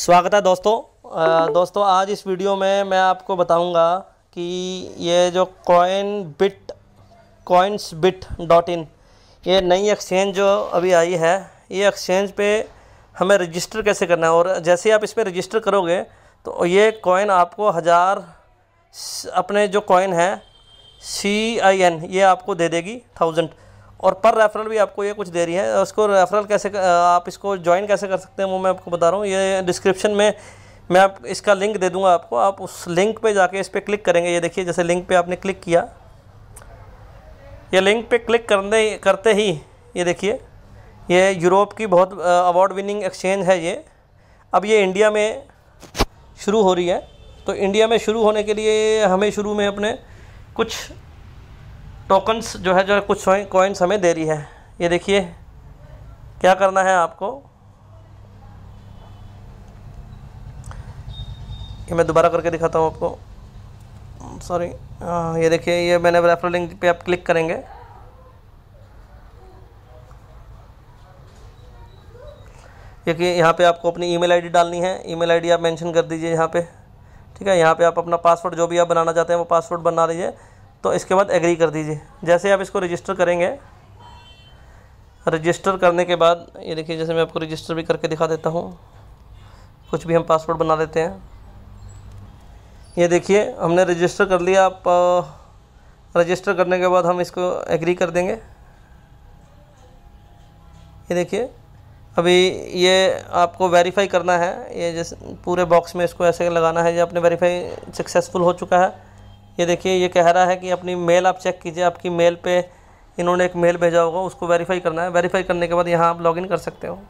स्वागत है दोस्तों आ, दोस्तों आज इस वीडियो में मैं आपको बताऊंगा कि ये जो coin bit coins bit dot in ये नई एक्सचेंज जो अभी आई है ये एक्सचेंज पे हमें रजिस्टर कैसे करना है और जैसे ही आप इस पर रजिस्टर करोगे तो ये कॉइन आपको हज़ार अपने जो कॉइन है सी आई एन ये आपको दे देगी थाउजेंड और पर रेफरल भी आपको ये कुछ दे रही है उसको रेफरल कैसे आप इसको ज्वाइन कैसे कर सकते हैं वो मैं आपको बता रहा हूँ ये डिस्क्रिप्शन में मैं आप इसका लिंक दे दूंगा आपको आप उस लिंक पे जाके इस पर क्लिक करेंगे ये देखिए जैसे लिंक पे आपने क्लिक किया ये लिंक पे क्लिक करने करते ही ये देखिए ये यूरोप की बहुत अवार्ड विनिंग एक्सचेंज है ये अब ये इंडिया में शुरू हो रही है तो इंडिया में शुरू होने के लिए हमें शुरू में अपने कुछ टोकन्स जो है जो है कुछ कॉइन्स हमें दे रही है ये देखिए क्या करना है आपको ये मैं दोबारा करके दिखाता हूँ आपको सॉरी हाँ, ये देखिए ये मैंने रेफर लिंक पे आप क्लिक करेंगे देखिए यहाँ पे आपको अपनी ईमेल आईडी डालनी है ईमेल आईडी आप मेंशन कर दीजिए यहाँ पे ठीक है यहाँ पे आप अपना पासवर्ड जो भी आप बनाना चाहते हैं वो पासवर्ड बना दीजिए तो इसके बाद एग्री कर दीजिए जैसे आप इसको रजिस्टर करेंगे रजिस्टर करने के बाद ये देखिए जैसे मैं आपको रजिस्टर भी करके दिखा देता हूँ कुछ भी हम पासवर्ड बना लेते हैं ये देखिए हमने रजिस्टर कर लिया आप रजिस्टर करने के बाद हम इसको एग्री कर देंगे ये देखिए अभी ये आपको वेरीफाई करना है ये जैसे पूरे बॉक्स में इसको ऐसे लगाना है ये आपने वेरीफाई सक्सेसफुल हो चुका है ये देखिए ये कह रहा है कि अपनी मेल आप चेक कीजिए आपकी मेल पे इन्होंने एक मेल भेजा होगा उसको वेरीफाई करना है वेरीफाई करने के बाद यहाँ आप लॉगिन कर सकते हो